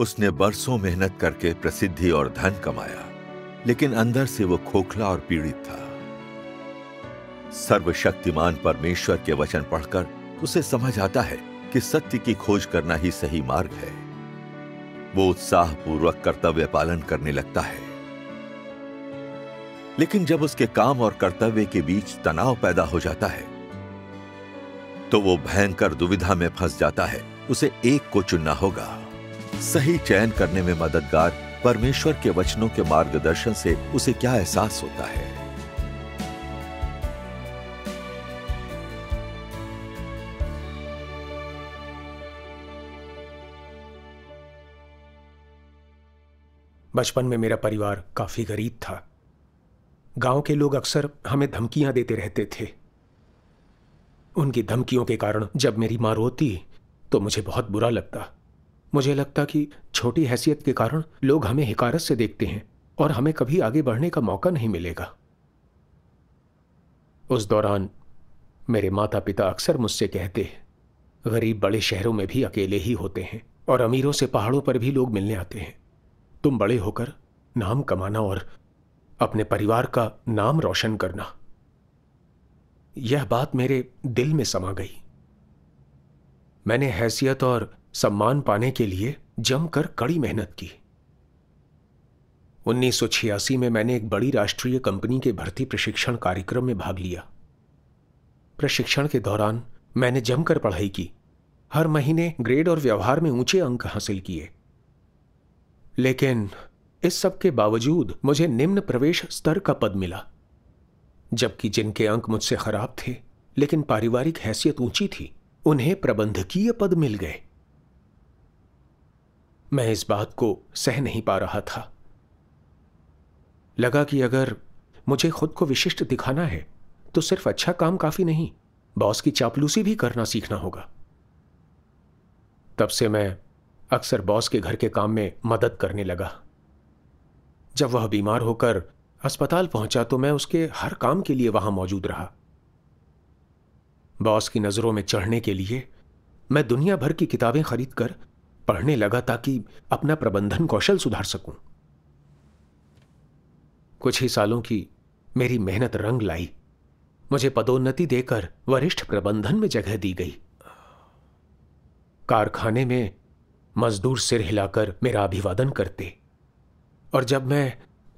उसने बरसों मेहनत करके प्रसिद्धि और धन कमाया लेकिन अंदर से वो खोखला और पीड़ित था सर्वशक्तिमान परमेश्वर के वचन पढ़कर उसे समझ आता है कि सत्य की खोज करना ही सही मार्ग है वो उत्साह पूर्वक कर्तव्य पालन करने लगता है लेकिन जब उसके काम और कर्तव्य के बीच तनाव पैदा हो जाता है तो वो भयंकर दुविधा में फंस जाता है उसे एक को चुनना होगा सही चयन करने में मददगार परमेश्वर के वचनों के मार्गदर्शन से उसे क्या एहसास होता है बचपन में मेरा परिवार काफी गरीब था गांव के लोग अक्सर हमें धमकियां देते रहते थे उनकी धमकियों के कारण जब मेरी मां रोती तो मुझे बहुत बुरा लगता मुझे लगता कि छोटी हैसियत के कारण लोग हमें हिकारत से देखते हैं और हमें कभी आगे बढ़ने का मौका नहीं मिलेगा उस दौरान मेरे माता पिता अक्सर मुझसे कहते गरीब बड़े शहरों में भी अकेले ही होते हैं और अमीरों से पहाड़ों पर भी लोग मिलने आते हैं तुम बड़े होकर नाम कमाना और अपने परिवार का नाम रोशन करना यह बात मेरे दिल में समा गई मैंने हैसियत और सम्मान पाने के लिए जमकर कड़ी मेहनत की उन्नीस में मैंने एक बड़ी राष्ट्रीय कंपनी के भर्ती प्रशिक्षण कार्यक्रम में भाग लिया प्रशिक्षण के दौरान मैंने जमकर पढ़ाई की हर महीने ग्रेड और व्यवहार में ऊंचे अंक हासिल किए लेकिन इस सब के बावजूद मुझे निम्न प्रवेश स्तर का पद मिला जबकि जिनके अंक मुझसे खराब थे लेकिन पारिवारिक हैसियत ऊंची थी उन्हें प्रबंधकीय पद मिल गए मैं इस बात को सह नहीं पा रहा था लगा कि अगर मुझे खुद को विशिष्ट दिखाना है तो सिर्फ अच्छा काम काफी नहीं बॉस की चापलूसी भी करना सीखना होगा तब से मैं अक्सर बॉस के घर के काम में मदद करने लगा जब वह बीमार होकर अस्पताल पहुंचा तो मैं उसके हर काम के लिए वहां मौजूद रहा बॉस की नजरों में चढ़ने के लिए मैं दुनिया भर की किताबें खरीद कर पढ़ने लगा ताकि अपना प्रबंधन कौशल सुधार सकूं कुछ ही सालों की मेरी मेहनत रंग लाई मुझे पदोन्नति देकर वरिष्ठ प्रबंधन में जगह दी गई कारखाने में मजदूर सिर हिलाकर मेरा अभिवादन करते और जब मैं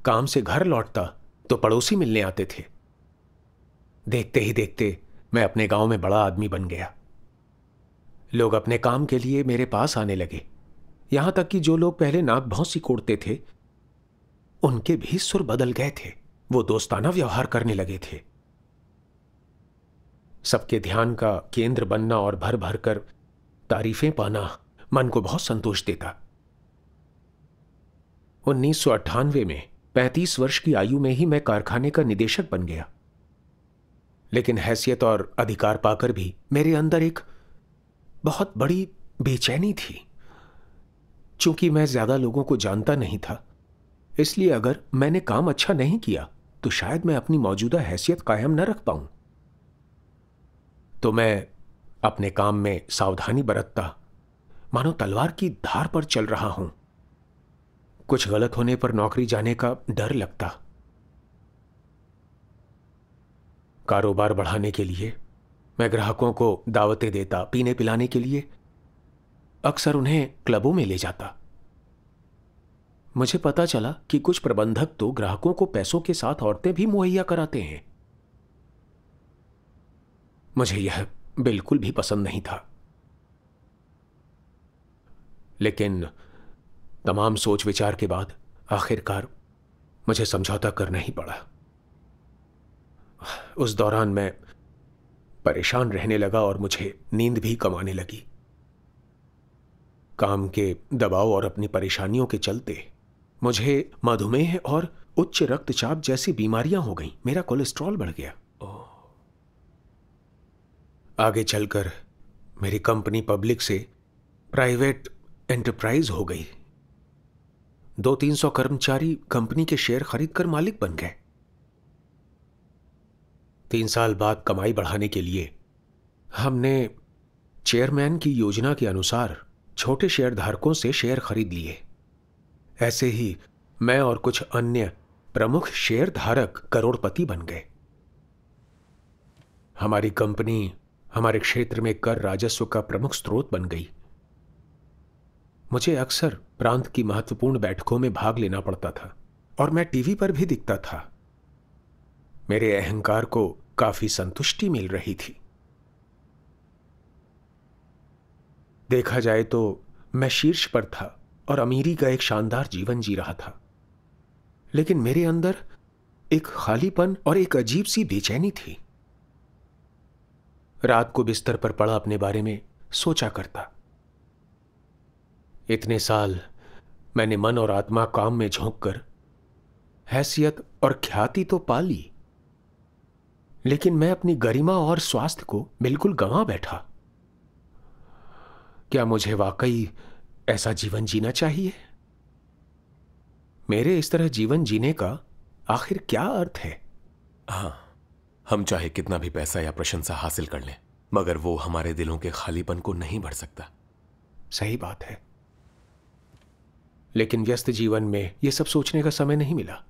काम से घर लौटता तो पड़ोसी मिलने आते थे देखते ही देखते मैं अपने गांव में बड़ा आदमी बन गया लोग अपने काम के लिए मेरे पास आने लगे यहां तक कि जो लोग पहले नाक सी कोड़ते थे उनके भी सुर बदल गए थे वो दोस्ताना व्यवहार करने लगे थे सबके ध्यान का केंद्र बनना और भर भर कर तारीफें पाना मन को बहुत संतोष देता उन्नीस में 35 वर्ष की आयु में ही मैं कारखाने का निदेशक बन गया लेकिन हैसियत और अधिकार पाकर भी मेरे अंदर एक बहुत बड़ी बेचैनी थी चूंकि मैं ज्यादा लोगों को जानता नहीं था इसलिए अगर मैंने काम अच्छा नहीं किया तो शायद मैं अपनी मौजूदा हैसियत कायम न रख पाऊं तो मैं अपने काम में सावधानी बरतता मानो तलवार की धार पर चल रहा हूं कुछ गलत होने पर नौकरी जाने का डर लगता कारोबार बढ़ाने के लिए मैं ग्राहकों को दावतें देता पीने पिलाने के लिए अक्सर उन्हें क्लबों में ले जाता मुझे पता चला कि कुछ प्रबंधक तो ग्राहकों को पैसों के साथ औरतें भी मुहैया कराते हैं मुझे यह बिल्कुल भी पसंद नहीं था लेकिन तमाम सोच विचार के बाद आखिरकार मुझे समझौता करना ही पड़ा उस दौरान मैं परेशान रहने लगा और मुझे नींद भी कमाने लगी काम के दबाव और अपनी परेशानियों के चलते मुझे मधुमेह और उच्च रक्तचाप जैसी बीमारियां हो गईं। मेरा कोलेस्ट्रॉल बढ़ गया आगे चलकर मेरी कंपनी पब्लिक से प्राइवेट एंटरप्राइज हो गई दो तीन सौ कर्मचारी कंपनी के शेयर खरीदकर मालिक बन गए तीन साल बाद कमाई बढ़ाने के लिए हमने चेयरमैन की योजना के अनुसार छोटे शेयरधारकों से शेयर खरीद लिए ऐसे ही मैं और कुछ अन्य प्रमुख शेयरधारक करोड़पति बन गए हमारी कंपनी हमारे क्षेत्र में कर राजस्व का प्रमुख स्रोत बन गई मुझे अक्सर प्रांत की महत्वपूर्ण बैठकों में भाग लेना पड़ता था और मैं टीवी पर भी दिखता था मेरे अहंकार को काफी संतुष्टि मिल रही थी देखा जाए तो मैं शीर्ष पर था और अमीरी का एक शानदार जीवन जी रहा था लेकिन मेरे अंदर एक खालीपन और एक अजीब सी बेचैनी थी रात को बिस्तर पर पड़ा अपने बारे में सोचा करता इतने साल मैंने मन और आत्मा काम में झोंक कर हैसियत और ख्याति तो पा ली लेकिन मैं अपनी गरिमा और स्वास्थ्य को बिल्कुल गंवा बैठा क्या मुझे वाकई ऐसा जीवन जीना चाहिए मेरे इस तरह जीवन जीने का आखिर क्या अर्थ है हाँ हम चाहे कितना भी पैसा या प्रशंसा हासिल कर लें मगर वो हमारे दिलों के खालीपन को नहीं भर सकता सही बात है लेकिन व्यस्त जीवन में यह सब सोचने का समय नहीं मिला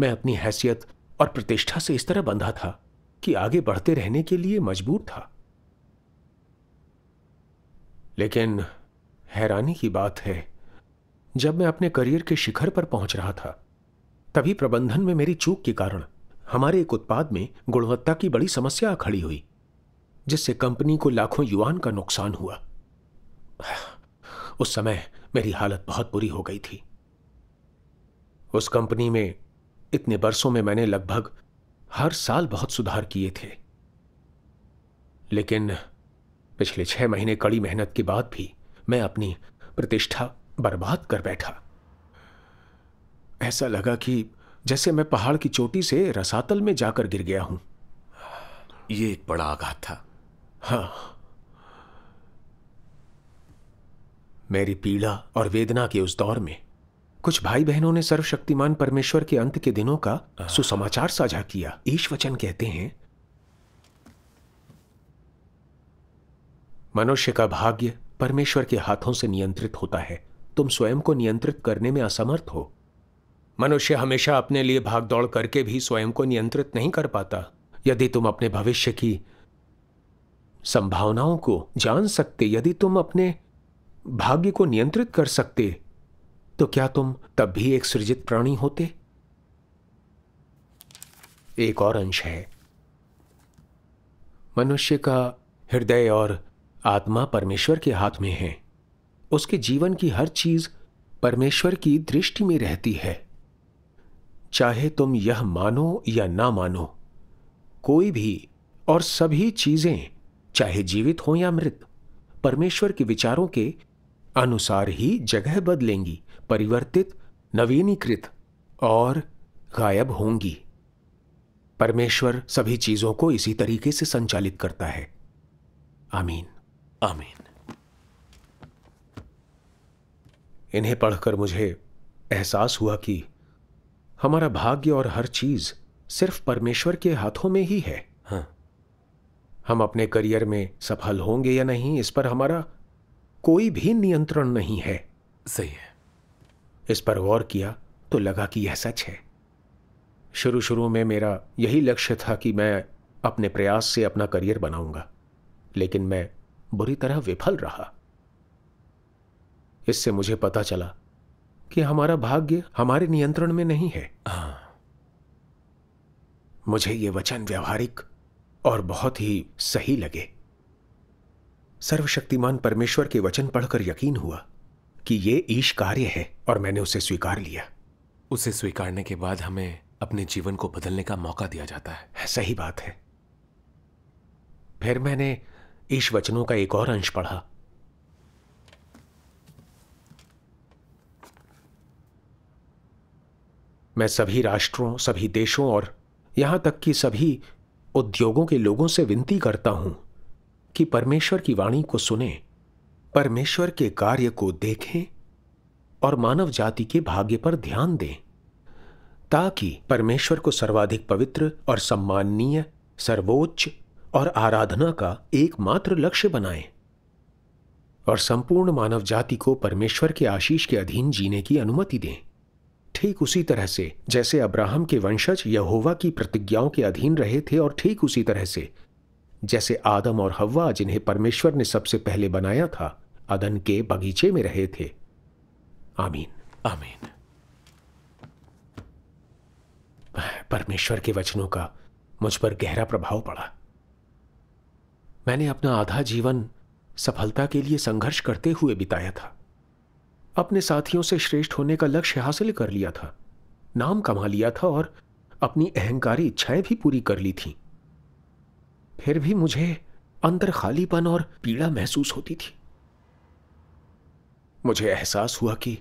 मैं अपनी हैसियत और प्रतिष्ठा से इस तरह बंधा था कि आगे बढ़ते रहने के लिए मजबूर था लेकिन हैरानी की बात है जब मैं अपने करियर के शिखर पर पहुंच रहा था तभी प्रबंधन में मेरी चूक के कारण हमारे एक उत्पाद में गुणवत्ता की बड़ी समस्या खड़ी हुई जिससे कंपनी को लाखों युवान का नुकसान हुआ उस समय मेरी हालत बहुत बुरी हो गई थी उस कंपनी में इतने बरसों में मैंने लगभग हर साल बहुत सुधार किए थे लेकिन पिछले छह महीने कड़ी मेहनत के बाद भी मैं अपनी प्रतिष्ठा बर्बाद कर बैठा ऐसा लगा कि जैसे मैं पहाड़ की चोटी से रसातल में जाकर गिर गया हूं यह एक बड़ा आघात था हाँ मेरी पीड़ा और वेदना के उस दौर में कुछ भाई बहनों ने सर्वशक्तिमान परमेश्वर के अंत के दिनों का सुसमाचार साझा किया ईश वचन कहते हैं मनुष्य का भाग्य परमेश्वर के हाथों से नियंत्रित होता है तुम स्वयं को नियंत्रित करने में असमर्थ हो मनुष्य हमेशा अपने लिए भाग दौड़ करके भी स्वयं को नियंत्रित नहीं कर पाता यदि तुम अपने भविष्य की संभावनाओं को जान सकते यदि तुम अपने भाग्य को नियंत्रित कर सकते तो क्या तुम तब भी एक सृजित प्राणी होते एक और अंश है मनुष्य का हृदय और आत्मा परमेश्वर के हाथ में है उसके जीवन की हर चीज परमेश्वर की दृष्टि में रहती है चाहे तुम यह मानो या ना मानो कोई भी और सभी चीजें चाहे जीवित हो या मृत परमेश्वर के विचारों के अनुसार ही जगह बदलेंगी परिवर्तित नवीनीकृत और गायब होंगी परमेश्वर सभी चीजों को इसी तरीके से संचालित करता है आमीन आमीन इन्हें पढ़कर मुझे एहसास हुआ कि हमारा भाग्य और हर चीज सिर्फ परमेश्वर के हाथों में ही है हाँ। हम अपने करियर में सफल होंगे या नहीं इस पर हमारा कोई भी नियंत्रण नहीं है सही है इस पर गौर किया तो लगा कि यह सच है शुरू शुरू में मेरा यही लक्ष्य था कि मैं अपने प्रयास से अपना करियर बनाऊंगा लेकिन मैं बुरी तरह विफल रहा इससे मुझे पता चला कि हमारा भाग्य हमारे नियंत्रण में नहीं है हाँ। मुझे ये वचन व्यवहारिक और बहुत ही सही लगे सर्वशक्तिमान परमेश्वर के वचन पढ़कर यकीन हुआ कि ये ईश कार्य है और मैंने उसे स्वीकार लिया उसे स्वीकारने के बाद हमें अपने जीवन को बदलने का मौका दिया जाता है सही बात है फिर मैंने ईश वचनों का एक और अंश पढ़ा मैं सभी राष्ट्रों सभी देशों और यहां तक कि सभी उद्योगों के लोगों से विनती करता हूं कि परमेश्वर की वाणी को सुने परमेश्वर के कार्य को देखें और मानव जाति के भाग्य पर ध्यान दें ताकि परमेश्वर को सर्वाधिक पवित्र और सम्माननीय सर्वोच्च और आराधना का एकमात्र लक्ष्य बनाए और संपूर्ण मानव जाति को परमेश्वर के आशीष के अधीन जीने की अनुमति दें ठीक उसी तरह से जैसे अब्राहम के वंशज यहोवा की प्रतिज्ञाओं के अधीन रहे थे और ठीक उसी तरह से जैसे आदम और हव्वा जिन्हें परमेश्वर ने सबसे पहले बनाया था अदन के बगीचे में रहे थे आमीन आमीन परमेश्वर के वचनों का मुझ पर गहरा प्रभाव पड़ा मैंने अपना आधा जीवन सफलता के लिए संघर्ष करते हुए बिताया था अपने साथियों से श्रेष्ठ होने का लक्ष्य हासिल कर लिया था नाम कमा लिया था और अपनी अहंकारी इच्छाएं भी पूरी कर ली थी फिर भी मुझे अंदर खालीपन और पीड़ा महसूस होती थी मुझे एहसास हुआ कि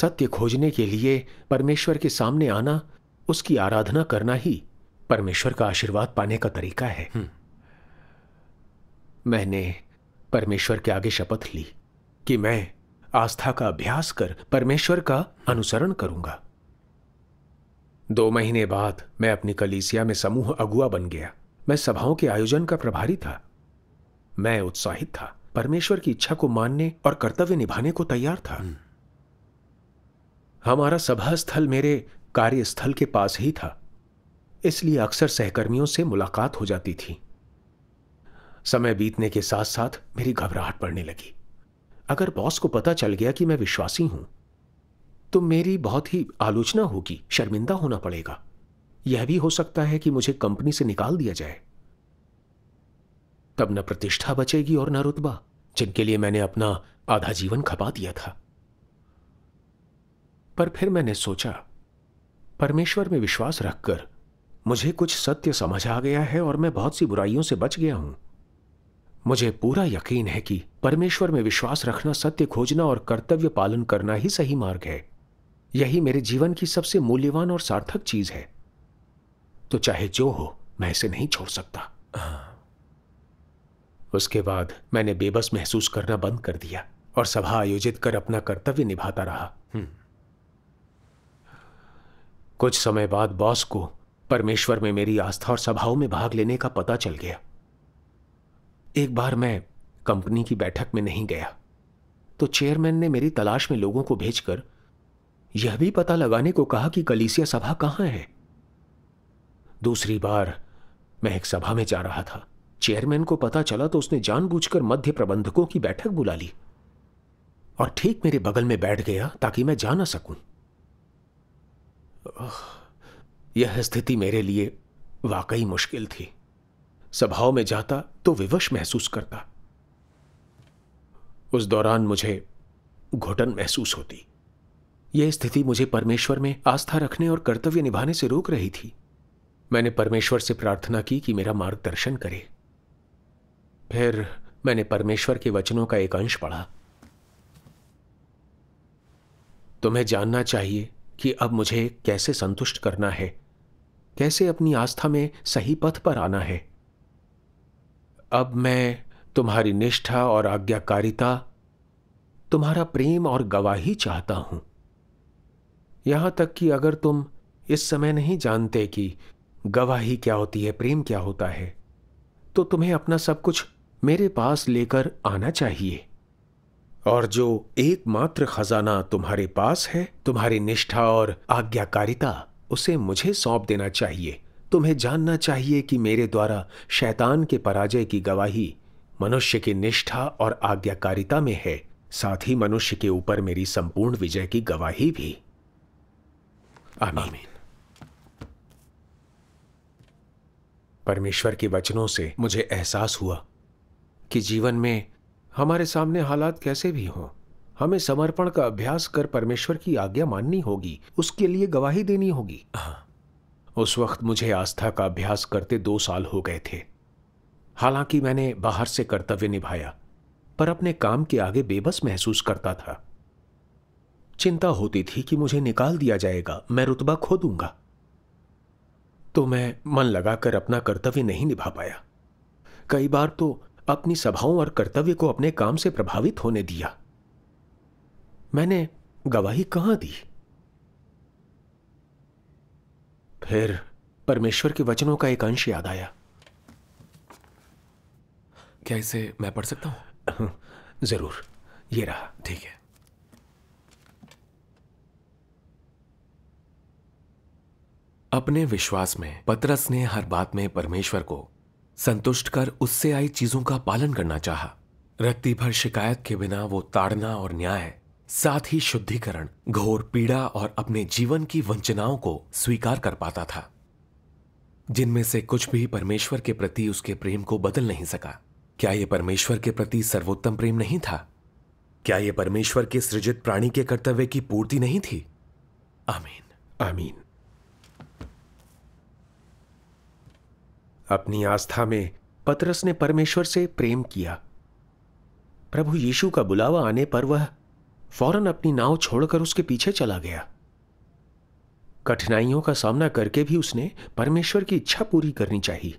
सत्य खोजने के लिए परमेश्वर के सामने आना उसकी आराधना करना ही परमेश्वर का आशीर्वाद पाने का तरीका है हम्म। मैंने परमेश्वर के आगे शपथ ली कि मैं आस्था का अभ्यास कर परमेश्वर का अनुसरण करूंगा दो महीने बाद मैं अपनी कलीसिया में समूह अगुआ बन गया मैं सभाओं के आयोजन का प्रभारी था मैं उत्साहित था परमेश्वर की इच्छा को मानने और कर्तव्य निभाने को तैयार था हम्म। हमारा सभा स्थल मेरे कार्यस्थल के पास ही था इसलिए अक्सर सहकर्मियों से मुलाकात हो जाती थी समय बीतने के साथ साथ मेरी घबराहट बढ़ने लगी अगर बॉस को पता चल गया कि मैं विश्वासी हूं तो मेरी बहुत ही आलोचना होगी शर्मिंदा होना पड़ेगा यह भी हो सकता है कि मुझे कंपनी से निकाल दिया जाए तब न प्रतिष्ठा बचेगी और न रुतबा जिनके लिए मैंने अपना आधा जीवन खपा दिया था पर फिर मैंने सोचा परमेश्वर में विश्वास रखकर मुझे कुछ सत्य समझ आ गया है और मैं बहुत सी बुराइयों से बच गया हूं मुझे पूरा यकीन है कि परमेश्वर में विश्वास रखना सत्य खोजना और कर्तव्य पालन करना ही सही मार्ग है यही मेरे जीवन की सबसे मूल्यवान और सार्थक चीज है तो चाहे जो हो मैं इसे नहीं छोड़ सकता हाँ। उसके बाद मैंने बेबस महसूस करना बंद कर दिया और सभा आयोजित कर अपना कर्तव्य निभाता रहा हम्म। कुछ समय बाद बॉस को परमेश्वर में मेरी आस्था और सभाओं में भाग लेने का पता चल गया एक बार मैं कंपनी की बैठक में नहीं गया तो चेयरमैन ने मेरी तलाश में लोगों को भेजकर यह भी पता लगाने को कहा कि कलीसिया सभा कहां है दूसरी बार मैं एक सभा में जा रहा था चेयरमैन को पता चला तो उसने जानबूझकर मध्य प्रबंधकों की बैठक बुला ली और ठीक मेरे बगल में बैठ गया ताकि मैं जा ना सकूं यह स्थिति मेरे लिए वाकई मुश्किल थी सभाओं में जाता तो विवश महसूस करता उस दौरान मुझे घुटन महसूस होती यह स्थिति मुझे परमेश्वर में आस्था रखने और कर्तव्य निभाने से रोक रही थी मैंने परमेश्वर से प्रार्थना की कि मेरा मार्गदर्शन करे फिर मैंने परमेश्वर के वचनों का एक अंश पढ़ा तुम्हें जानना चाहिए कि अब मुझे कैसे संतुष्ट करना है कैसे अपनी आस्था में सही पथ पर आना है अब मैं तुम्हारी निष्ठा और आज्ञाकारिता तुम्हारा प्रेम और गवाही चाहता हूं यहां तक कि अगर तुम इस समय नहीं जानते कि गवाही क्या होती है प्रेम क्या होता है तो तुम्हें अपना सब कुछ मेरे पास लेकर आना चाहिए और जो एकमात्र खजाना तुम्हारे पास है तुम्हारी निष्ठा और आज्ञाकारिता उसे मुझे सौंप देना चाहिए तुम्हें जानना चाहिए कि मेरे द्वारा शैतान के पराजय की गवाही मनुष्य की निष्ठा और आज्ञाकारिता में है साथ ही मनुष्य के ऊपर मेरी संपूर्ण विजय की गवाही भी आमीन, परमेश्वर के वचनों से मुझे एहसास हुआ कि जीवन में हमारे सामने हालात कैसे भी हों हमें समर्पण का अभ्यास कर परमेश्वर की आज्ञा माननी होगी उसके लिए गवाही देनी होगी हाँ। उस वक्त मुझे आस्था का अभ्यास करते दो साल हो गए थे हालांकि मैंने बाहर से कर्तव्य निभाया पर अपने काम के आगे बेबस महसूस करता था चिंता होती थी कि मुझे निकाल दिया जाएगा मैं रुतबा खो दूंगा तो मैं मन लगाकर अपना कर्तव्य नहीं निभा पाया कई बार तो अपनी सभाओं और कर्तव्य को अपने काम से प्रभावित होने दिया मैंने गवाही कहां दी फिर परमेश्वर के वचनों का एक अंश याद आया क्या इसे मैं पढ़ सकता हूं हम्म, जरूर ये रहा ठीक है अपने विश्वास में पतरस ने हर बात में परमेश्वर को संतुष्ट कर उससे आई चीजों का पालन करना चाहा। रत्ती भर शिकायत के बिना वो ताड़ना और न्याय साथ ही शुद्धिकरण घोर पीड़ा और अपने जीवन की वंचनाओं को स्वीकार कर पाता था जिनमें से कुछ भी परमेश्वर के प्रति उसके प्रेम को बदल नहीं सका क्या यह परमेश्वर के प्रति सर्वोत्तम प्रेम नहीं था क्या यह परमेश्वर के सृजित प्राणी के कर्तव्य की पूर्ति नहीं थी आमीन आमीन अपनी आस्था में पतरस ने परमेश्वर से प्रेम किया प्रभु यीशु का बुलावा आने पर वह फौरन अपनी नाव छोड़कर उसके पीछे चला गया कठिनाइयों का सामना करके भी उसने परमेश्वर की इच्छा पूरी करनी चाहिए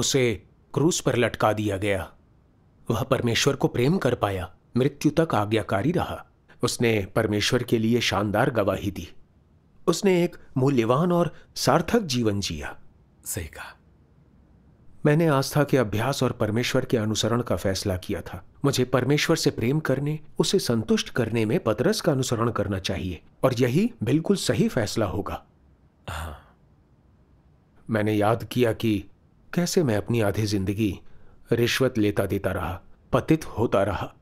उसे क्रूस पर लटका दिया गया वह परमेश्वर को प्रेम कर पाया मृत्यु तक आज्ञाकारी रहा उसने परमेश्वर के लिए शानदार गवाही दी उसने एक मूल्यवान और सार्थक जीवन जिया सही कहा मैंने आस्था के अभ्यास और परमेश्वर के अनुसरण का फैसला किया था मुझे परमेश्वर से प्रेम करने उसे संतुष्ट करने में पतरस का अनुसरण करना चाहिए और यही बिल्कुल सही फैसला होगा हाँ मैंने याद किया कि कैसे मैं अपनी आधी जिंदगी रिश्वत लेता देता रहा पतित होता रहा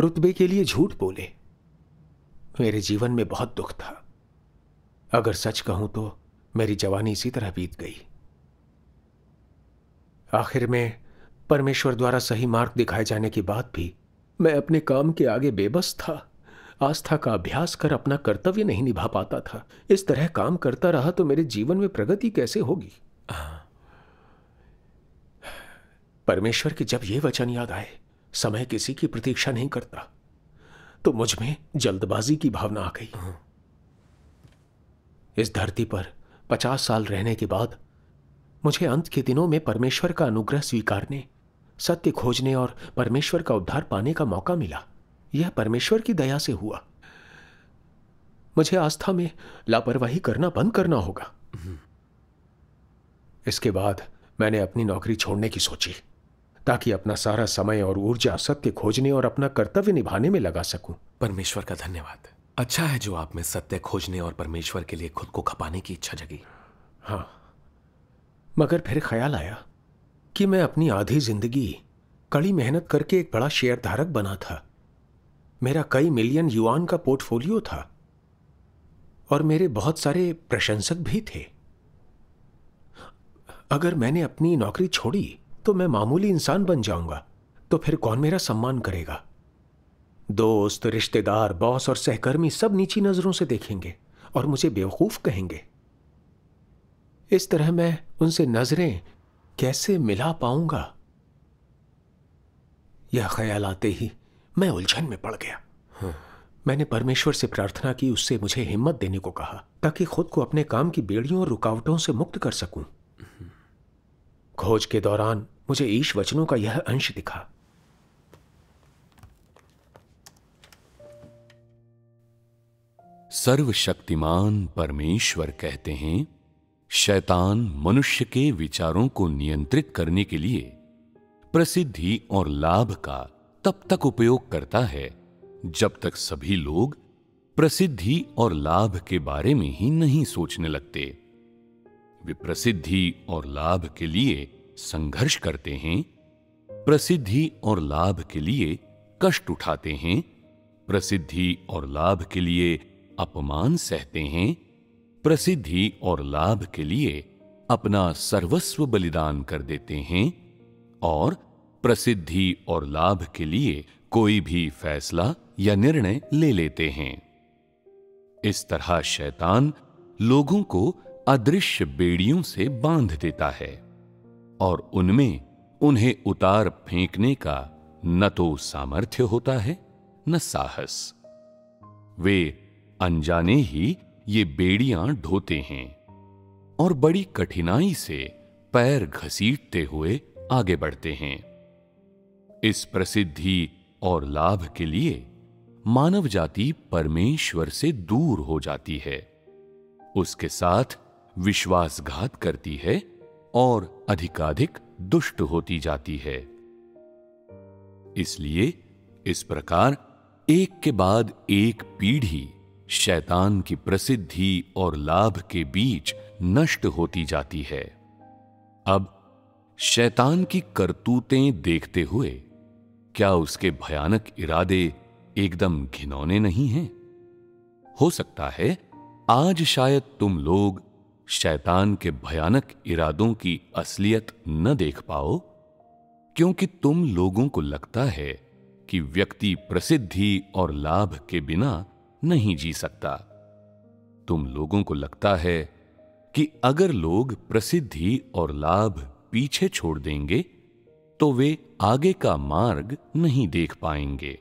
रुतबे के लिए झूठ बोले मेरे जीवन में बहुत दुख था अगर सच कहूं तो मेरी जवानी इसी तरह बीत गई आखिर में परमेश्वर द्वारा सही मार्ग दिखाए जाने के बाद भी मैं अपने काम के आगे बेबस था आस्था का अभ्यास कर अपना कर्तव्य नहीं निभा पाता था इस तरह काम करता रहा तो मेरे जीवन में प्रगति कैसे होगी परमेश्वर के जब ये वचन याद आए समय किसी की प्रतीक्षा नहीं करता तो मुझ में जल्दबाजी की भावना आ गई इस धरती पर पचास साल रहने के बाद मुझे अंत के दिनों में परमेश्वर का अनुग्रह स्वीकारने सत्य खोजने और परमेश्वर का उद्धार पाने का मौका मिला यह परमेश्वर की दया से हुआ मुझे आस्था में लापरवाही करना बंद करना होगा इसके बाद मैंने अपनी नौकरी छोड़ने की सोची ताकि अपना सारा समय और ऊर्जा सत्य खोजने और अपना कर्तव्य निभाने में लगा सकूं। परमेश्वर का धन्यवाद अच्छा है जो आप में सत्य खोजने और परमेश्वर के लिए खुद को खपाने की इच्छा जगी हाँ मगर फिर ख्याल आया कि मैं अपनी आधी जिंदगी कड़ी मेहनत करके एक बड़ा शेयर धारक बना था मेरा कई मिलियन युआन का पोर्टफोलियो था और मेरे बहुत सारे प्रशंसक भी थे अगर मैंने अपनी नौकरी छोड़ी तो मैं मामूली इंसान बन जाऊंगा तो फिर कौन मेरा सम्मान करेगा दोस्त रिश्तेदार बॉस और सहकर्मी सब नीची नज़रों से देखेंगे और मुझे बेवकूफ़ कहेंगे इस तरह मैं उनसे नजरें कैसे मिला पाऊंगा यह ख्याल आते ही मैं उलझन में पड़ गया हाँ। मैंने परमेश्वर से प्रार्थना की उससे मुझे हिम्मत देने को कहा ताकि खुद को अपने काम की बेड़ियों और रुकावटों से मुक्त कर सकूं। खोज के दौरान मुझे ईश वचनों का यह अंश दिखा सर्वशक्तिमान परमेश्वर कहते हैं शैतान मनुष्य के विचारों को नियंत्रित करने के लिए प्रसिद्धि और लाभ का तब तक उपयोग करता है जब तक सभी लोग प्रसिद्धि और लाभ के बारे में ही नहीं सोचने लगते वे प्रसिद्धि और लाभ के लिए संघर्ष करते हैं प्रसिद्धि और लाभ के लिए कष्ट उठाते हैं प्रसिद्धि और लाभ के लिए अपमान सहते हैं प्रसिद्धि और लाभ के लिए अपना सर्वस्व बलिदान कर देते हैं और प्रसिद्धि और लाभ के लिए कोई भी फैसला या निर्णय ले लेते हैं इस तरह शैतान लोगों को अदृश्य बेड़ियों से बांध देता है और उनमें उन्हें उतार फेंकने का न तो सामर्थ्य होता है न साहस वे अनजाने ही ये बेड़ियां ढोते हैं और बड़ी कठिनाई से पैर घसीटते हुए आगे बढ़ते हैं इस प्रसिद्धि और लाभ के लिए मानव जाति परमेश्वर से दूर हो जाती है उसके साथ विश्वासघात करती है और अधिकाधिक दुष्ट होती जाती है इसलिए इस प्रकार एक के बाद एक पीढ़ी शैतान की प्रसिद्धि और लाभ के बीच नष्ट होती जाती है अब शैतान की करतूतें देखते हुए क्या उसके भयानक इरादे एकदम घिनौने नहीं हैं हो सकता है आज शायद तुम लोग शैतान के भयानक इरादों की असलियत न देख पाओ क्योंकि तुम लोगों को लगता है कि व्यक्ति प्रसिद्धि और लाभ के बिना नहीं जी सकता तुम लोगों को लगता है कि अगर लोग प्रसिद्धि और लाभ पीछे छोड़ देंगे तो वे आगे का मार्ग नहीं देख पाएंगे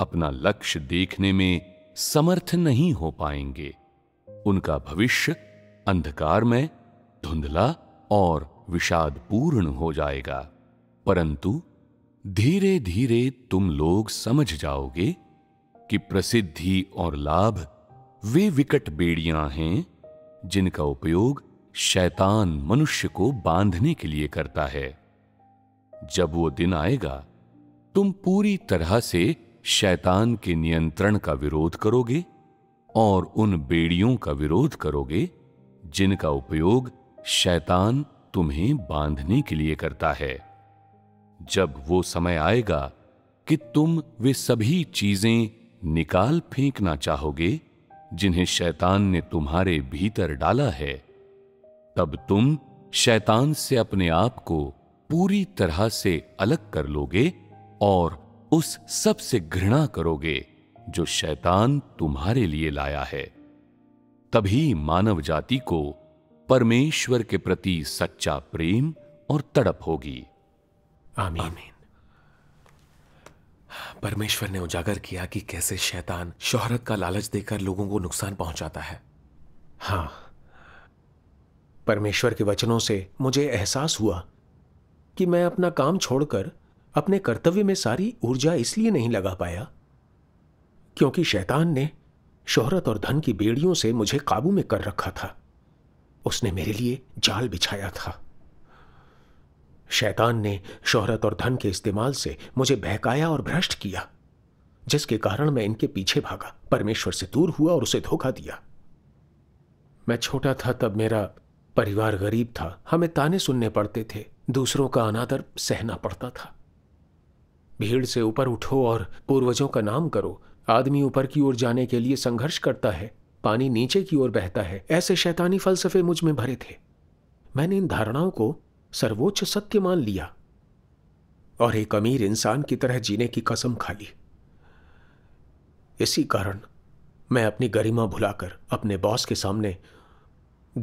अपना लक्ष्य देखने में समर्थ नहीं हो पाएंगे उनका भविष्य अंधकार में धुंधला और विषादपूर्ण हो जाएगा परंतु धीरे धीरे तुम लोग समझ जाओगे कि प्रसिद्धि और लाभ वे विकट बेड़ियां हैं जिनका उपयोग शैतान मनुष्य को बांधने के लिए करता है जब वो दिन आएगा तुम पूरी तरह से शैतान के नियंत्रण का विरोध करोगे और उन बेड़ियों का विरोध करोगे जिनका उपयोग शैतान तुम्हें बांधने के लिए करता है जब वो समय आएगा कि तुम वे सभी चीजें निकाल फेंकना चाहोगे जिन्हें शैतान ने तुम्हारे भीतर डाला है तब तुम शैतान से अपने आप को पूरी तरह से अलग कर लोगे और उस सब से घृणा करोगे जो शैतान तुम्हारे लिए लाया है तभी मानव जाति को परमेश्वर के प्रति सच्चा प्रेम और तड़प होगी आमीन, आमीन। परमेश्वर ने उजागर किया कि कैसे शैतान शोहरत का लालच देकर लोगों को नुकसान पहुंचाता है हाँ परमेश्वर के वचनों से मुझे एहसास हुआ कि मैं अपना काम छोड़कर अपने कर्तव्य में सारी ऊर्जा इसलिए नहीं लगा पाया क्योंकि शैतान ने शोहरत और धन की बेड़ियों से मुझे काबू में कर रखा था उसने मेरे लिए जाल बिछाया था शैतान ने शोहरत और धन के इस्तेमाल से मुझे बहकाया और भ्रष्ट किया जिसके कारण मैं इनके पीछे भागा परमेश्वर से दूर हुआ और उसे धोखा दिया मैं छोटा था तब मेरा परिवार गरीब था हमें ताने सुनने पड़ते थे दूसरों का अनादर सहना पड़ता था भीड़ से ऊपर उठो और पूर्वजों का नाम करो आदमी ऊपर की ओर जाने के लिए संघर्ष करता है पानी नीचे की ओर बहता है ऐसे शैतानी फलसफे मुझ में भरे थे मैंने इन धारणाओं को सर्वोच्च सत्य मान लिया और एक अमीर इंसान की तरह जीने की कसम खा ली इसी कारण मैं अपनी गरिमा भुलाकर अपने बॉस के सामने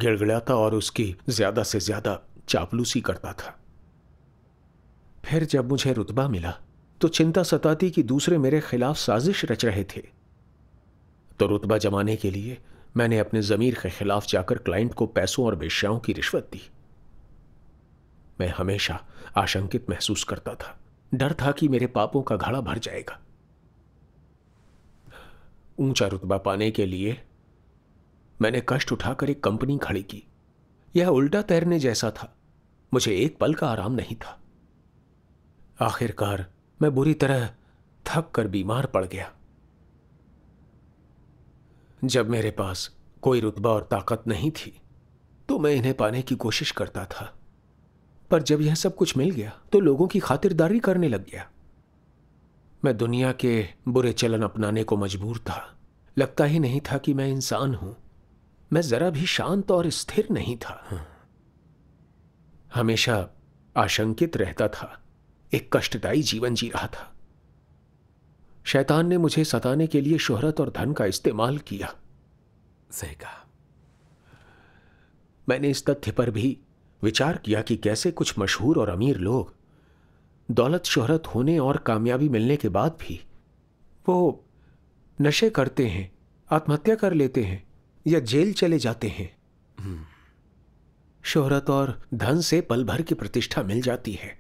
गिड़गिड़ाता और उसकी ज्यादा से ज्यादा चापलूसी करता था फिर जब मुझे रुतबा मिला तो चिंता सताती कि दूसरे मेरे खिलाफ साजिश रच रहे थे तो रुतबा जमाने के लिए मैंने अपने ज़मीर के खिलाफ जाकर क्लाइंट को पैसों और वेश्याओं की रिश्वत दी मैं हमेशा आशंकित महसूस करता था डर था कि मेरे पापों का घड़ा भर जाएगा ऊंचा रुतबा पाने के लिए मैंने कष्ट उठाकर एक कंपनी खड़ी की यह उल्टा तैरने जैसा था मुझे एक पल का आराम नहीं था आखिरकार मैं बुरी तरह थक कर बीमार पड़ गया जब मेरे पास कोई रुतबा और ताकत नहीं थी तो मैं इन्हें पाने की कोशिश करता था पर जब यह सब कुछ मिल गया तो लोगों की खातिरदारी करने लग गया मैं दुनिया के बुरे चलन अपनाने को मजबूर था लगता ही नहीं था कि मैं इंसान हूं मैं जरा भी शांत और स्थिर नहीं था हमेशा आशंकित रहता था एक कष्टदायी जीवन जी रहा था शैतान ने मुझे सताने के लिए शोहरत और धन का इस्तेमाल किया सही कहा मैंने इस तथ्य पर भी विचार किया कि कैसे कुछ मशहूर और अमीर लोग दौलत शोहरत होने और कामयाबी मिलने के बाद भी वो नशे करते हैं आत्महत्या कर लेते हैं या जेल चले जाते हैं शोहरत और धन से पल भर की प्रतिष्ठा मिल जाती है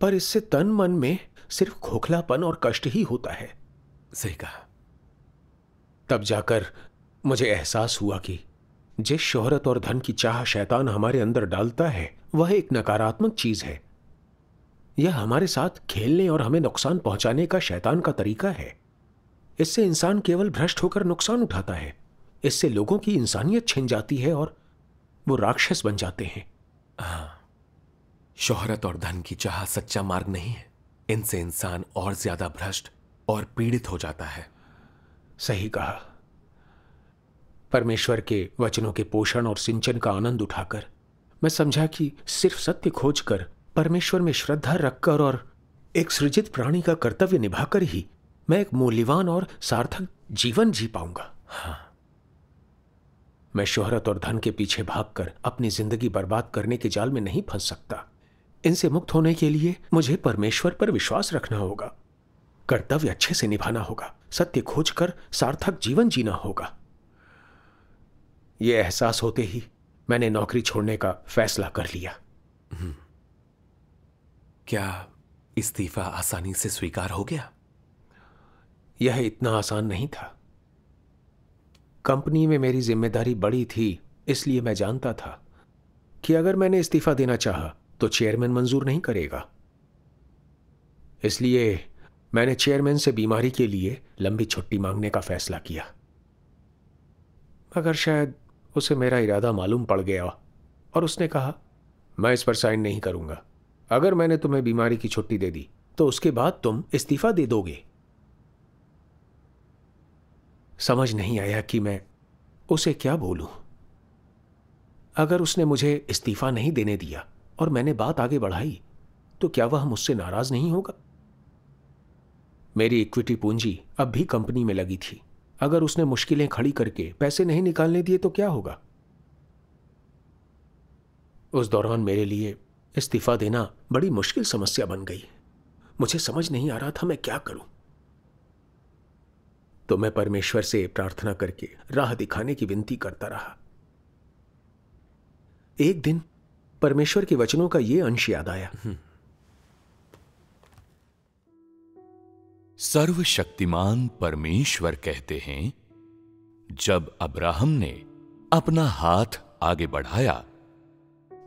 पर इससे तन मन में सिर्फ खोखलापन और कष्ट ही होता है सही कहा तब जाकर मुझे एहसास हुआ कि जिस शोहरत और धन की चाह शैतान हमारे अंदर डालता है वह एक नकारात्मक चीज है यह हमारे साथ खेलने और हमें नुकसान पहुंचाने का शैतान का तरीका है इससे इंसान केवल भ्रष्ट होकर नुकसान उठाता है इससे लोगों की इंसानियत छिन जाती है और वो राक्षस बन जाते हैं हाँ शोहरत और धन की चाह सच्चा मार्ग नहीं है इनसे इंसान और ज्यादा भ्रष्ट और पीड़ित हो जाता है सही कहा परमेश्वर के वचनों के पोषण और सिंचन का आनंद उठाकर मैं समझा कि सिर्फ सत्य खोजकर परमेश्वर में श्रद्धा रखकर और एक सृजित प्राणी का कर्तव्य निभाकर ही मैं एक मूल्यवान और सार्थक जीवन जी पाऊंगा हाँ मैं शोहरत और धन के पीछे भागकर अपनी जिंदगी बर्बाद करने के जाल में नहीं फंस सकता इनसे मुक्त होने के लिए मुझे परमेश्वर पर विश्वास रखना होगा कर्तव्य अच्छे से निभाना होगा सत्य खोजकर सार्थक जीवन जीना होगा ये एहसास होते ही मैंने नौकरी छोड़ने का फैसला कर लिया हम्म। क्या इस्तीफा आसानी से स्वीकार हो गया यह इतना आसान नहीं था कंपनी में मेरी जिम्मेदारी बड़ी थी इसलिए मैं जानता था कि अगर मैंने इस्तीफा देना चाहा तो चेयरमैन मंजूर नहीं करेगा इसलिए मैंने चेयरमैन से बीमारी के लिए लंबी छुट्टी मांगने का फैसला किया मगर शायद उसे मेरा इरादा मालूम पड़ गया और उसने कहा मैं इस पर साइन नहीं करूंगा अगर मैंने तुम्हें बीमारी की छुट्टी दे दी तो उसके बाद तुम इस्तीफा दे दोगे समझ नहीं आया कि मैं उसे क्या बोलूं अगर उसने मुझे इस्तीफा नहीं देने दिया और मैंने बात आगे बढ़ाई तो क्या वह मुझसे नाराज नहीं होगा मेरी इक्विटी पूंजी अब भी कंपनी में लगी थी अगर उसने मुश्किलें खड़ी करके पैसे नहीं निकालने दिए तो क्या होगा उस दौरान मेरे लिए इस्तीफा देना बड़ी मुश्किल समस्या बन गई मुझे समझ नहीं आ रहा था मैं क्या करूं तो मैं परमेश्वर से प्रार्थना करके राह दिखाने की विनती करता रहा एक दिन परमेश्वर के वचनों का यह अंश याद आया सर्वशक्तिमान परमेश्वर कहते हैं जब अब्राहम ने अपना हाथ आगे बढ़ाया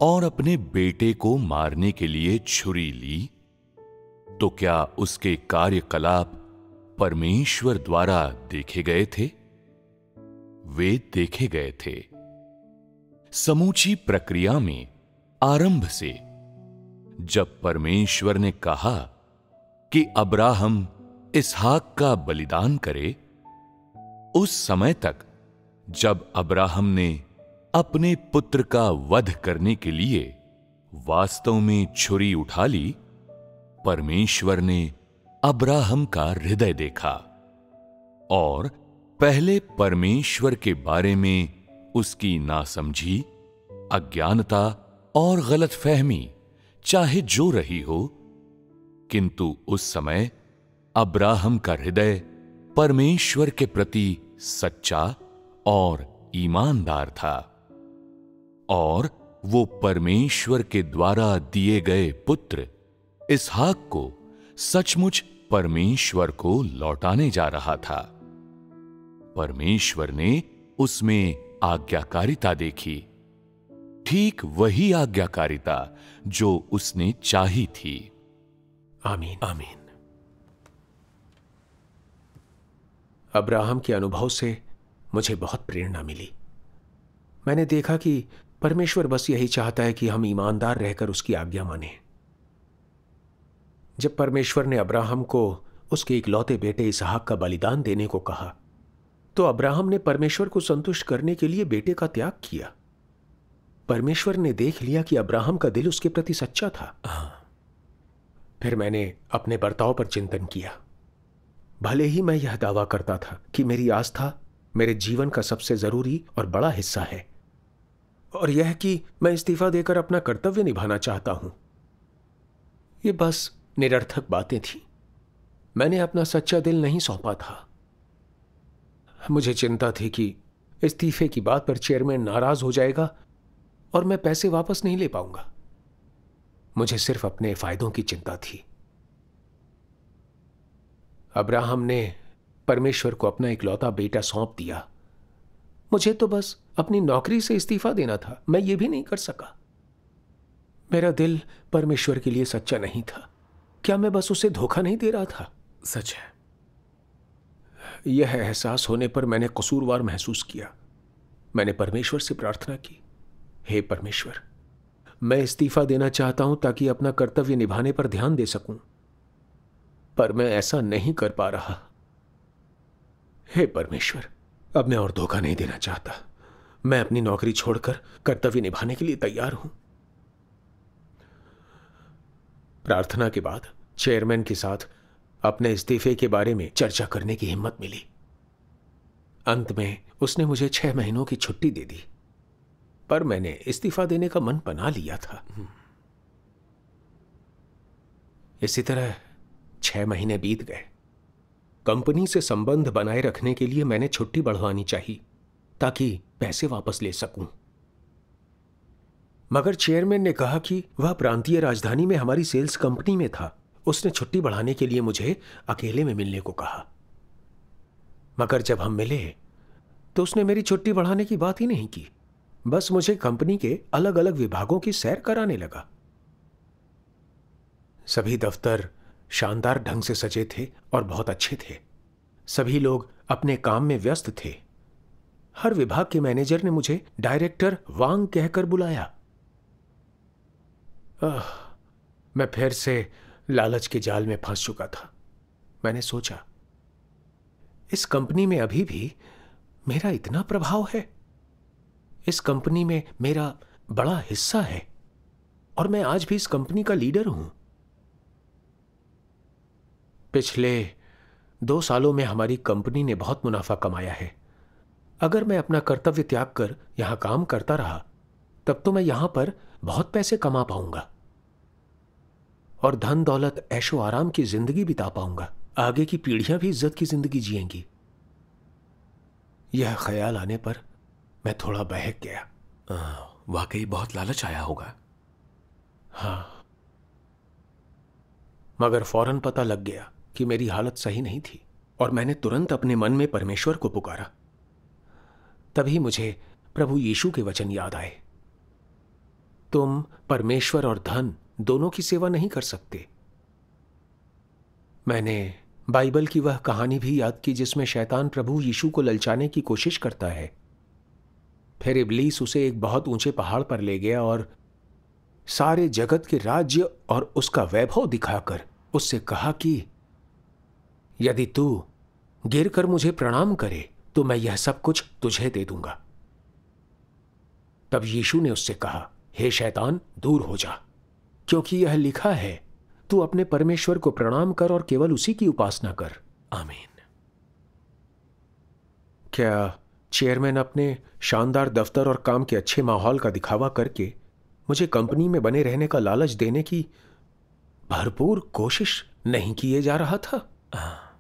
और अपने बेटे को मारने के लिए छुरी ली तो क्या उसके कार्यकलाप परमेश्वर द्वारा देखे गए थे वे देखे गए थे समूची प्रक्रिया में आरंभ से जब परमेश्वर ने कहा कि अब्राहम इसहाक का बलिदान करे उस समय तक जब अब्राहम ने अपने पुत्र का वध करने के लिए वास्तव में छुरी उठा ली परमेश्वर ने अब्राहम का हृदय देखा और पहले परमेश्वर के बारे में उसकी नासमझी अज्ञानता और गलतफहमी चाहे जो रही हो किंतु उस समय अब्राहम का हृदय परमेश्वर के प्रति सच्चा और ईमानदार था और वो परमेश्वर के द्वारा दिए गए पुत्र इसहाक को सचमुच परमेश्वर को लौटाने जा रहा था परमेश्वर ने उसमें आज्ञाकारिता देखी ठीक वही आज्ञाकारिता जो उसने चाही थी आमीन आमीन अब्राहम के अनुभव से मुझे बहुत प्रेरणा मिली मैंने देखा कि परमेश्वर बस यही चाहता है कि हम ईमानदार रहकर उसकी आज्ञा माने जब परमेश्वर ने अब्राहम को उसके इकलौते बेटे इसहाक का बलिदान देने को कहा तो अब्राहम ने परमेश्वर को संतुष्ट करने के लिए बेटे का त्याग किया परमेश्वर ने देख लिया कि अब्राहम का दिल उसके प्रति सच्चा था हाँ। फिर मैंने अपने बर्ताव पर चिंतन किया भले ही मैं यह दावा करता था कि मेरी आस्था मेरे जीवन का सबसे जरूरी और बड़ा हिस्सा है और यह कि मैं इस्तीफा देकर अपना कर्तव्य निभाना चाहता हूं ये बस निरर्थक बातें थी मैंने अपना सच्चा दिल नहीं सौंपा था मुझे चिंता थी कि इस्तीफे की बात पर चेयरमैन नाराज हो जाएगा और मैं पैसे वापस नहीं ले पाऊंगा मुझे सिर्फ अपने फायदों की चिंता थी अब्राहम ने परमेश्वर को अपना इकलौता बेटा सौंप दिया मुझे तो बस अपनी नौकरी से इस्तीफा देना था मैं ये भी नहीं कर सका मेरा दिल परमेश्वर के लिए सच्चा नहीं था क्या मैं बस उसे धोखा नहीं दे रहा था सच है यह एहसास होने पर मैंने कसूरवार महसूस किया मैंने परमेश्वर से प्रार्थना की हे परमेश्वर मैं इस्तीफा देना चाहता हूं ताकि अपना कर्तव्य निभाने पर ध्यान दे सकूं पर मैं ऐसा नहीं कर पा रहा हे परमेश्वर अब मैं और धोखा नहीं देना चाहता मैं अपनी नौकरी छोड़कर कर्तव्य निभाने के लिए तैयार हूं प्रार्थना के बाद चेयरमैन के साथ अपने इस्तीफे के बारे में चर्चा करने की हिम्मत मिली अंत में उसने मुझे छह महीनों की छुट्टी दे दी पर मैंने इस्तीफा देने का मन बना लिया था इसी तरह छह महीने बीत गए कंपनी से संबंध बनाए रखने के लिए मैंने छुट्टी बढ़वानी चाहिए ताकि पैसे वापस ले सकूं मगर चेयरमैन ने कहा कि वह प्रांतीय राजधानी में हमारी सेल्स कंपनी में था उसने छुट्टी बढ़ाने के लिए मुझे अकेले में मिलने को कहा मगर जब हम मिले तो उसने मेरी छुट्टी बढ़ाने की बात ही नहीं की बस मुझे कंपनी के अलग अलग विभागों की सैर कराने लगा सभी दफ्तर शानदार ढंग से सजे थे और बहुत अच्छे थे सभी लोग अपने काम में व्यस्त थे हर विभाग के मैनेजर ने मुझे डायरेक्टर वांग कहकर बुलाया आह, मैं फिर से लालच के जाल में फंस चुका था मैंने सोचा इस कंपनी में अभी भी मेरा इतना प्रभाव है इस कंपनी में मेरा बड़ा हिस्सा है और मैं आज भी इस कंपनी का लीडर हूं पिछले दो सालों में हमारी कंपनी ने बहुत मुनाफा कमाया है अगर मैं अपना कर्तव्य त्याग कर यहां काम करता रहा तब तो मैं यहां पर बहुत पैसे कमा पाऊंगा और धन दौलत ऐशो आराम की जिंदगी बिता पाऊंगा आगे की पीढ़ियां भी इज्जत की जिंदगी जिएंगी यह ख्याल आने पर मैं थोड़ा बहक गया वाकई बहुत लालच आया होगा हाँ मगर फौरन पता लग गया कि मेरी हालत सही नहीं थी और मैंने तुरंत अपने मन में परमेश्वर को पुकारा तभी मुझे प्रभु यीशु के वचन याद आए तुम परमेश्वर और धन दोनों की सेवा नहीं कर सकते मैंने बाइबल की वह कहानी भी याद की जिसमें शैतान प्रभु यीशु को ललचाने की कोशिश करता है फिर इबलीस उसे एक बहुत ऊंचे पहाड़ पर ले गया और सारे जगत के राज्य और उसका वैभव दिखाकर उससे कहा कि यदि तू गिर कर मुझे प्रणाम करे तो मैं यह सब कुछ तुझे दे दूंगा तब यीशु ने उससे कहा हे शैतान दूर हो जा क्योंकि यह लिखा है तू अपने परमेश्वर को प्रणाम कर और केवल उसी की उपासना कर आमीन क्या चेयरमैन अपने शानदार दफ्तर और काम के अच्छे माहौल का दिखावा करके मुझे कंपनी में बने रहने का लालच देने की भरपूर कोशिश नहीं किए जा रहा था हाँ।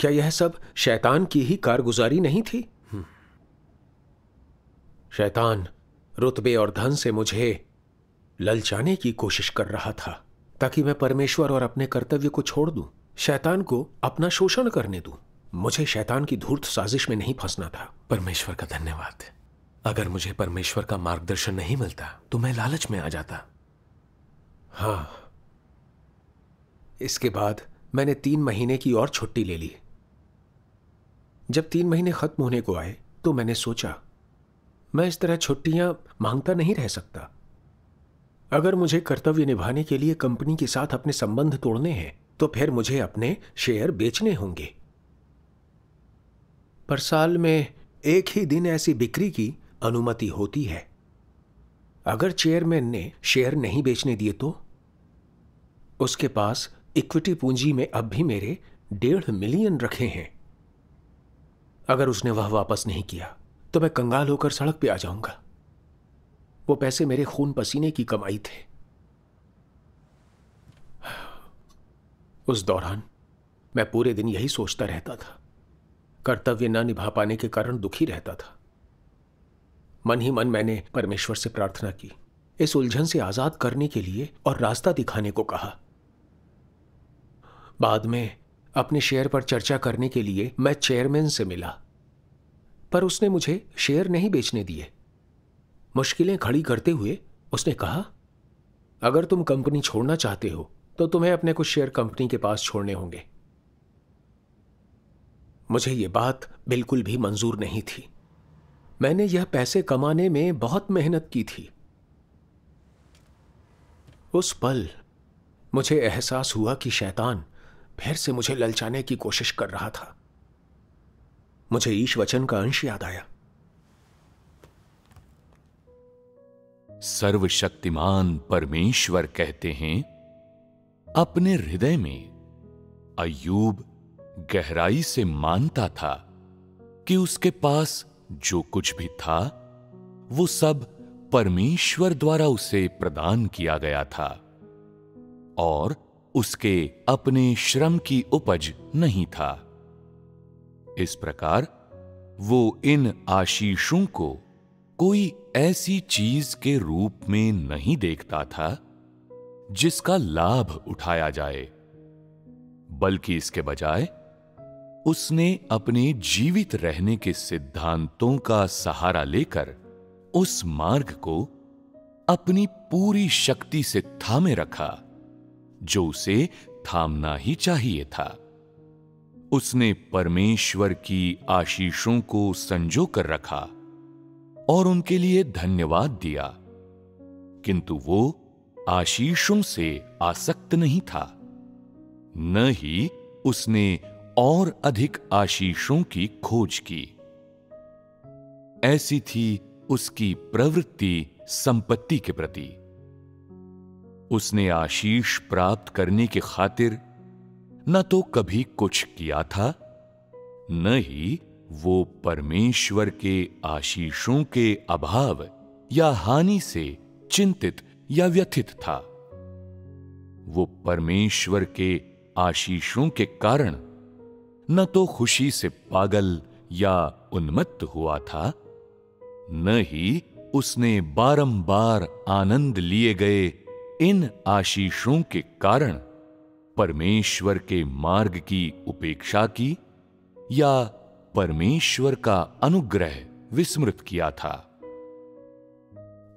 क्या यह सब शैतान की ही कारगुजारी नहीं थी शैतान रुतबे और धन से मुझे ललचाने की कोशिश कर रहा था ताकि मैं परमेश्वर और अपने कर्तव्य को छोड़ दूं, शैतान को अपना शोषण करने दूं। मुझे शैतान की धूर्त साजिश में नहीं फंसना था परमेश्वर का धन्यवाद अगर मुझे परमेश्वर का मार्गदर्शन नहीं मिलता तो मैं लालच में आ जाता हाँ इसके बाद मैंने तीन महीने की और छुट्टी ले ली जब तीन महीने खत्म होने को आए तो मैंने सोचा मैं इस तरह छुट्टियां मांगता नहीं रह सकता अगर मुझे कर्तव्य निभाने के लिए कंपनी के साथ अपने संबंध तोड़ने हैं तो फिर मुझे अपने शेयर बेचने होंगे पर साल में एक ही दिन ऐसी बिक्री की अनुमति होती है अगर चेयरमैन ने शेयर नहीं बेचने दिए तो उसके पास इक्विटी पूंजी में अब भी मेरे डेढ़ मिलियन रखे हैं अगर उसने वह वापस नहीं किया तो मैं कंगाल होकर सड़क पे आ जाऊंगा वो पैसे मेरे खून पसीने की कमाई थे उस दौरान मैं पूरे दिन यही सोचता रहता था कर्तव्य न निभा पाने के कारण दुखी रहता था मन ही मन मैंने परमेश्वर से प्रार्थना की इस उलझन से आजाद करने के लिए और रास्ता दिखाने को कहा बाद में अपने शेयर पर चर्चा करने के लिए मैं चेयरमैन से मिला पर उसने मुझे शेयर नहीं बेचने दिए मुश्किलें खड़ी करते हुए उसने कहा अगर तुम कंपनी छोड़ना चाहते हो तो तुम्हें अपने कुछ शेयर कंपनी के पास छोड़ने होंगे मुझे ये बात बिल्कुल भी मंजूर नहीं थी मैंने यह पैसे कमाने में बहुत मेहनत की थी उस पल मुझे एहसास हुआ कि शैतान फिर से मुझे ललचाने की कोशिश कर रहा था मुझे ईश वचन का अंश याद आया सर्वशक्तिमान परमेश्वर कहते हैं अपने हृदय में अयूब गहराई से मानता था कि उसके पास जो कुछ भी था वो सब परमेश्वर द्वारा उसे प्रदान किया गया था और उसके अपने श्रम की उपज नहीं था इस प्रकार वो इन आशीषों को कोई ऐसी चीज के रूप में नहीं देखता था जिसका लाभ उठाया जाए बल्कि इसके बजाय उसने अपने जीवित रहने के सिद्धांतों का सहारा लेकर उस मार्ग को अपनी पूरी शक्ति से थामे रखा जो उसे थामना ही चाहिए था उसने परमेश्वर की आशीषों को संजो कर रखा और उनके लिए धन्यवाद दिया किंतु वो आशीषों से आसक्त नहीं था न ही उसने और अधिक आशीषों की खोज की ऐसी थी उसकी प्रवृत्ति संपत्ति के प्रति उसने आशीष प्राप्त करने की खातिर न तो कभी कुछ किया था न ही वो परमेश्वर के आशीषों के अभाव या हानि से चिंतित या व्यथित था वो परमेश्वर के आशीषों के कारण न तो खुशी से पागल या उन्मत्त हुआ था न ही उसने बारंबार आनंद लिए गए इन आशीषों के कारण परमेश्वर के मार्ग की उपेक्षा की या परमेश्वर का अनुग्रह विस्मृत किया था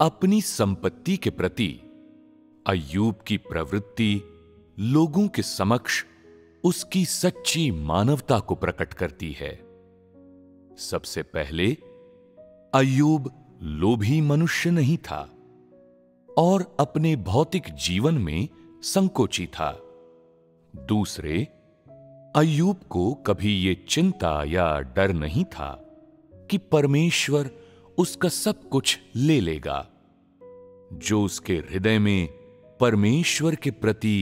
अपनी संपत्ति के प्रति अयूब की प्रवृत्ति लोगों के समक्ष उसकी सच्ची मानवता को प्रकट करती है सबसे पहले अयूब लोभी मनुष्य नहीं था और अपने भौतिक जीवन में संकोची था दूसरे अयूब को कभी ये चिंता या डर नहीं था कि परमेश्वर उसका सब कुछ ले लेगा जो उसके हृदय में परमेश्वर के प्रति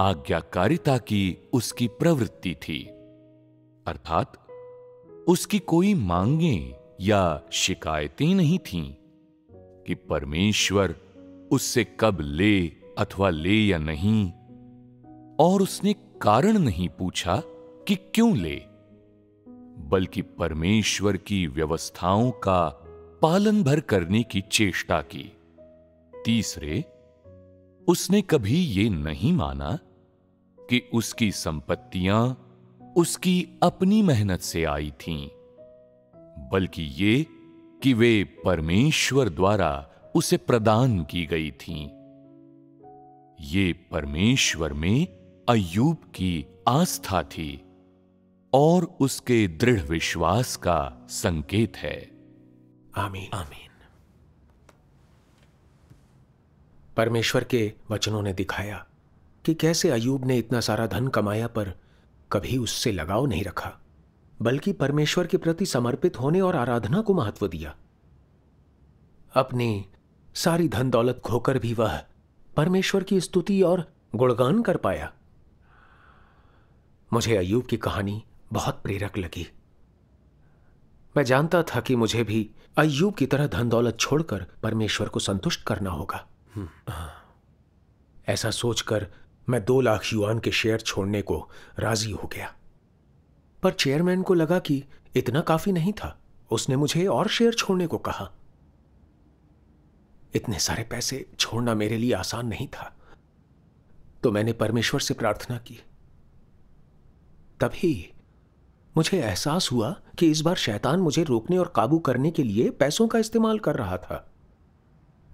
आज्ञाकारिता की उसकी प्रवृत्ति थी अर्थात उसकी कोई मांगे या शिकायतें नहीं थीं कि परमेश्वर उससे कब ले अथवा ले या नहीं और उसने कारण नहीं पूछा कि क्यों ले बल्कि परमेश्वर की व्यवस्थाओं का पालन भर करने की चेष्टा की तीसरे उसने कभी ये नहीं माना कि उसकी संपत्तियां उसकी अपनी मेहनत से आई थीं, बल्कि ये कि वे परमेश्वर द्वारा उसे प्रदान की गई थी ये परमेश्वर में अयूब की आस्था थी और उसके दृढ़ विश्वास का संकेत है आमीन आमीन परमेश्वर के वचनों ने दिखाया कि कैसे अयूब ने इतना सारा धन कमाया पर कभी उससे लगाव नहीं रखा बल्कि परमेश्वर के प्रति समर्पित होने और आराधना को महत्व दिया अपनी सारी धन दौलत खोकर भी वह परमेश्वर की स्तुति और गुणगान कर पाया मुझे अयूब की कहानी बहुत प्रेरक लगी मैं जानता था कि मुझे भी अयूब की तरह धन दौलत छोड़कर परमेश्वर को संतुष्ट करना होगा हम्म। ऐसा सोचकर मैं दो लाख युआन के शेयर छोड़ने को राजी हो गया पर चेयरमैन को लगा कि इतना काफी नहीं था उसने मुझे और शेयर छोड़ने को कहा इतने सारे पैसे छोड़ना मेरे लिए आसान नहीं था तो मैंने परमेश्वर से प्रार्थना की तभी मुझे एहसास हुआ कि इस बार शैतान मुझे रोकने और काबू करने के लिए पैसों का इस्तेमाल कर रहा था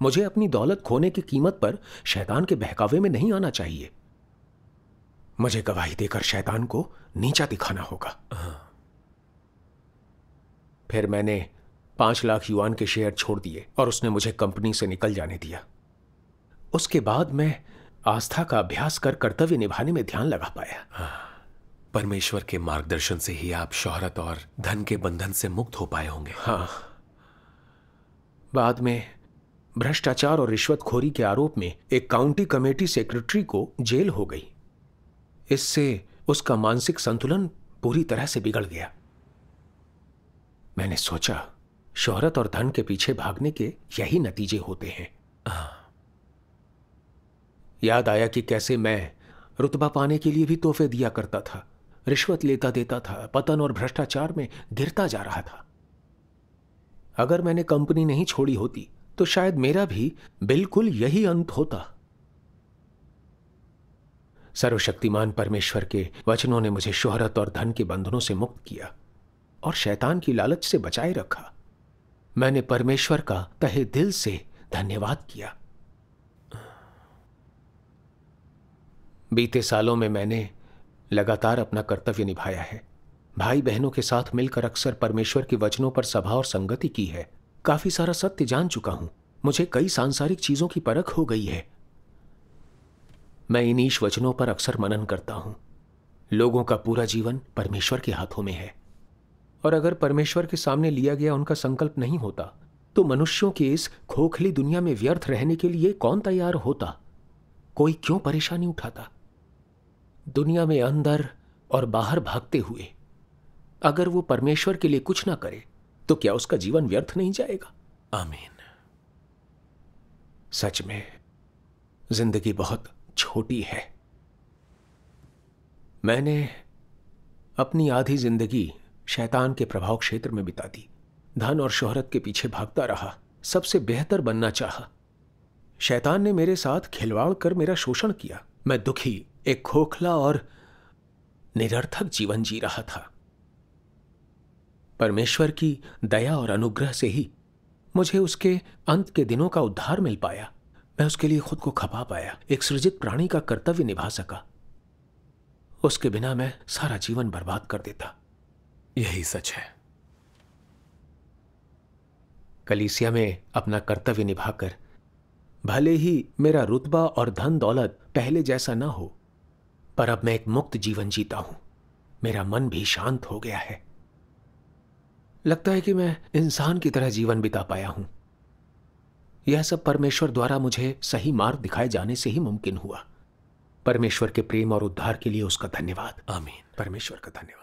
मुझे अपनी दौलत खोने की कीमत पर शैतान के बहकावे में नहीं आना चाहिए मुझे गवाही देकर शैतान को नीचा दिखाना होगा हाँ। फिर मैंने पांच लाख युआन के शेयर छोड़ दिए और उसने मुझे कंपनी से निकल जाने दिया उसके बाद मैं आस्था का अभ्यास कर कर्तव्य निभाने में ध्यान लगा पाया परमेश्वर के मार्गदर्शन से ही आप शोहरत और धन के बंधन से मुक्त हो पाए होंगे हाँ बाद में भ्रष्टाचार और रिश्वतखोरी के आरोप में एक काउंटी कमेटी सेक्रेटरी को जेल हो गई इससे उसका मानसिक संतुलन पूरी तरह से बिगड़ गया मैंने सोचा शोहरत और धन के पीछे भागने के यही नतीजे होते हैं याद आया कि कैसे मैं रुतबा पाने के लिए भी तोहफे दिया करता था रिश्वत लेता देता था पतन और भ्रष्टाचार में गिरता जा रहा था अगर मैंने कंपनी नहीं छोड़ी होती तो शायद मेरा भी बिल्कुल यही अंत होता सर्वशक्तिमान परमेश्वर के वचनों ने मुझे शोहरत और धन के बंधनों से मुक्त किया और शैतान की लालच से बचाए रखा मैंने परमेश्वर का तहे दिल से धन्यवाद किया बीते सालों में मैंने लगातार अपना कर्तव्य निभाया है भाई बहनों के साथ मिलकर अक्सर परमेश्वर के वचनों पर सभा और संगति की है काफी सारा सत्य जान चुका हूं मुझे कई सांसारिक चीजों की परख हो गई है मैं इन ईश वचनों पर अक्सर मनन करता हूं लोगों का पूरा जीवन परमेश्वर के हाथों में है और अगर परमेश्वर के सामने लिया गया उनका संकल्प नहीं होता तो मनुष्यों की इस खोखली दुनिया में व्यर्थ रहने के लिए कौन तैयार होता कोई क्यों परेशानी उठाता दुनिया में अंदर और बाहर भागते हुए अगर वो परमेश्वर के लिए कुछ ना करे तो क्या उसका जीवन व्यर्थ नहीं जाएगा आमीन सच में जिंदगी बहुत छोटी है मैंने अपनी आधी जिंदगी शैतान के प्रभाव क्षेत्र में बिता दी धन और शोहरत के पीछे भागता रहा सबसे बेहतर बनना चाहा शैतान ने मेरे साथ खिलवाड़ कर मेरा शोषण किया मैं दुखी एक खोखला और निरर्थक जीवन जी रहा था परमेश्वर की दया और अनुग्रह से ही मुझे उसके अंत के दिनों का उद्धार मिल पाया मैं उसके लिए खुद को खपा पाया एक सृजित प्राणी का कर्तव्य निभा सका उसके बिना मैं सारा जीवन बर्बाद कर देता यही सच है कलीसिया में अपना कर्तव्य निभाकर भले ही मेरा रुतबा और धन दौलत पहले जैसा ना हो पर अब मैं एक मुक्त जीवन जीता हूं मेरा मन भी शांत हो गया है लगता है कि मैं इंसान की तरह जीवन बिता पाया हूं यह सब परमेश्वर द्वारा मुझे सही मार्ग दिखाए जाने से ही मुमकिन हुआ परमेश्वर के प्रेम और उद्धार के लिए उसका धन्यवाद आमीन परमेश्वर का धन्यवाद